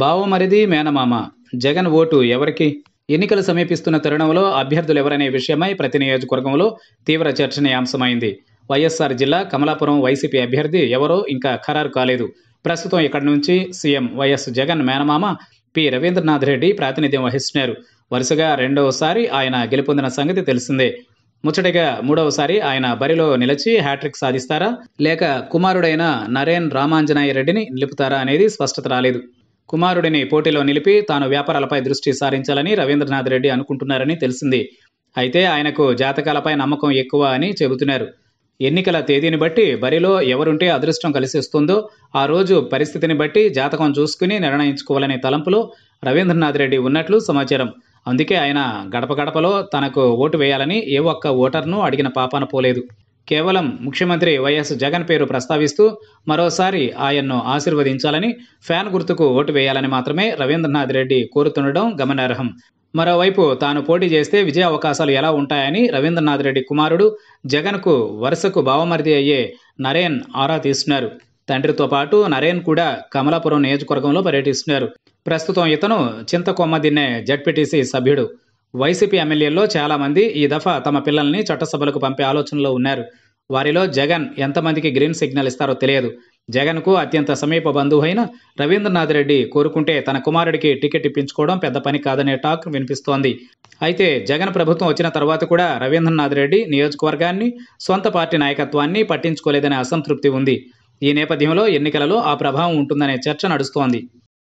బావమరిది మేనమామ జగన్ ఓటు ఎవరికి ఎన్నికలు సమీపిస్తున్న తరుణంలో అభ్యర్థులు ఎవరనే విషయమై ప్రతి నియోజకవర్గంలో తీవ్ర చర్చనీయాంశమైంది వైఎస్ఆర్ జిల్లా కమలాపురం వైసీపీ అభ్యర్థి ఎవరో ఇంకా ఖరారు కాలేదు ప్రస్తుతం ఇక్కడి నుంచి సీఎం వైఎస్ జగన్ మేనమామ పి రవీంద్రనాథ్ రెడ్డి ప్రాతినిధ్యం వహిస్తున్నారు వరుసగా రెండవసారి ఆయన గెలుపొందిన సంగతి తెలిసిందే ముచ్చటగా మూడవసారి ఆయన బరిలో నిలిచి హ్యాట్రిక్ సాధిస్తారా లేక కుమారుడైన నరేన్ రామాంజనేయ రెడ్డిని నిలుపుతారా అనేది స్పష్టత రాలేదు కుమారుడిని పోటీలో నిలిపి తాను వ్యాపారాలపై దృష్టి సారించాలని రవీంద్రనాథ్ రెడ్డి అనుకుంటున్నారని తెలిసింది అయితే ఆయనకు జాతకాలపై నమ్మకం ఎక్కువ అని చెబుతున్నారు ఎన్నికల తేదీని బట్టి బరిలో ఎవరుంటే అదృష్టం కలిసిస్తుందో ఆ రోజు పరిస్థితిని బట్టి జాతకం చూసుకుని నిర్ణయించుకోవాలనే తలంపులో రవీంద్రనాథ్ రెడ్డి ఉన్నట్లు సమాచారం అందుకే ఆయన గడప గడపలో తనకు ఓటు వేయాలని ఏ ఒక్క ఓటర్ను అడిగిన పాపాన పోలేదు కేవలం ముఖ్యమంత్రి వైఎస్ జగన్ పేరు ప్రస్తావిస్తూ మరోసారి ఆయన్ను ఆశీర్వదించాలని ఫ్యాన్ గుర్తుకు ఓటు వేయాలని మాత్రమే రవీంద్రనాథ్ రెడ్డి కోరుతుండడం గమనార్హం మరోవైపు తాను పోటీ చేస్తే విజయ అవకాశాలు ఎలా ఉంటాయని రవీంద్రనాథ్ రెడ్డి కుమారుడు జగన్కు వరుసకు బావమరిది అయ్యే నరేన్ ఆరా తీస్తున్నారు తండ్రితో పాటు నరేన్ కూడా కమలాపురం నియోజకవర్గంలో పర్యటిస్తున్నారు ప్రస్తుతం ఇతను దిన్నే జడ్పీటీసీ సభ్యుడు వైసీపీ ఎమ్మెల్యేల్లో చాలామంది ఈ దఫా తమ పిల్లల్ని చట్టసభలకు పంపే ఆలోచనలో ఉన్నారు వారిలో జగన్ ఎంతమందికి గ్రీన్ సిగ్నల్ ఇస్తారో తెలియదు జగన్కు అత్యంత సమీప బంధువు అయిన రవీంద్రనాథ్ రెడ్డి కోరుకుంటే తన కుమారుడికి టికెట్ ఇప్పించుకోవడం పెద్ద పని కాదనే టాక్ వినిపిస్తోంది అయితే జగన్ ప్రభుత్వం వచ్చిన తర్వాత కూడా రవీంద్రనాథ్ రెడ్డి నియోజకవర్గాన్ని సొంత పార్టీ నాయకత్వాన్ని పట్టించుకోలేదనే అసంతృప్తి ఉంది ఈ నేపథ్యంలో ఎన్నికలలో ఆ ప్రభావం ఉంటుందనే చర్చ నడుస్తోంది